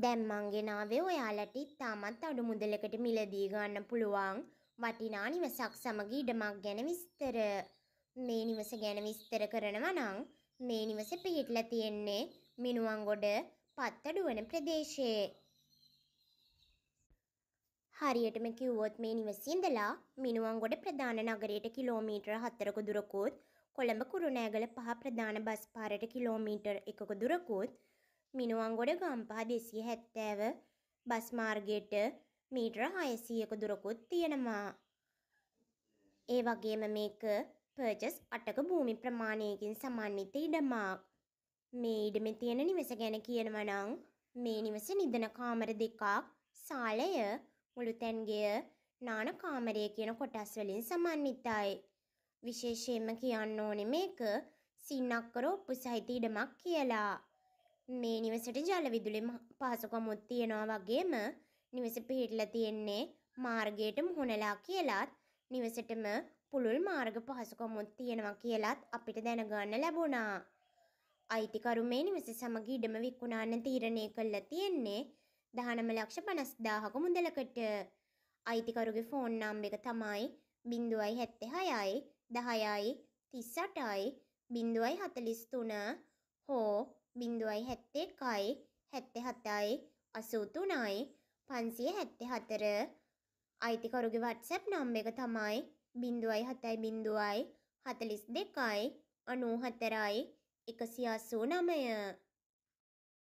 දැන් මං ගෙනාවේ ඔයාලට ඉතාමත් අඩු මුදලකට මිලදී ගන්න පුළුවන් වටිනා නිවසක් සමග ඉඩමක් ගැන විස්තර. මේ නිවස ගැන විස්තර කරනවා නම් මේ නිවස පිහිටලා තියෙන්නේ මිනුවන්ගොඩ පත්තඩුවන ප්‍රදේශයේ. හරියටම කිව්වොත් මේ නිවසේ ඉඳලා මිනුවන්ගොඩ ප්‍රධාන නගරයට කිලෝමීටර් 4ක දුරකුත් කොළඹ කුරුණෑගල පහ ප්‍රධාන බස් පාරට කිලෝමීටර් 1ක දුරකුත් මිනුවන්ගොඩ ගම්පහ දෙසිය හැත්තෑව බස් මාර්ගයට මීටර හයසීයක දුරකුත් තියෙනවා. ඒ වගේම මේක පර්ජස් අටක භූමි ප්‍රමාණයකින් සමන්විත ඉඩමක්. මේ ඉඩමේ තියෙන නිවස ගැන කියනවා නම් මේ නිවස නිදන කාමර දෙකක් සාලය මුළු තැන්ගය නාන කාමරය කියන කොටස් වලින් සමන්විතයි. විශේෂයෙන්ම කියන්න ඕනේ මේක සින්නක්කර ඔප්පු සහිත ඉඩමක් කියලා. මේ නිවසට ජල විදුලි පහසුකමුත් තියෙනවා වගේම නිවස පිහිටලා තියෙන්නේ මාර්ගයට මුහුණලා කියලාත් නිවසටම පුළුල් මාර්ග පහසුකමුත් තියෙනවා කියලාත් අපිට දැනගන්න ලැබුණා. අයිතිකරු මේ නිවස සමග ඉඩම විකුණන්න තීරණය කළා තියෙන්නේ 19 ලක්ෂ 50000ක මුදලකට. අයිතිකරුගේ ෆෝන් නම් එක තමයි 076යි 10යි 38යි 043 හෝ බිින්දුවයි හැත්තේ එකයි හැත්තෙ හතයි අසූතුනයි පන්සිය හැත්තෙ හතර අයිතිකරුගේ වටසැප් නම් එක තමයි බිින්දුවයි හතයි බිින්දුවයි හතලිස් දෙකයි අනූ හතරයි එකසි අසූ නමය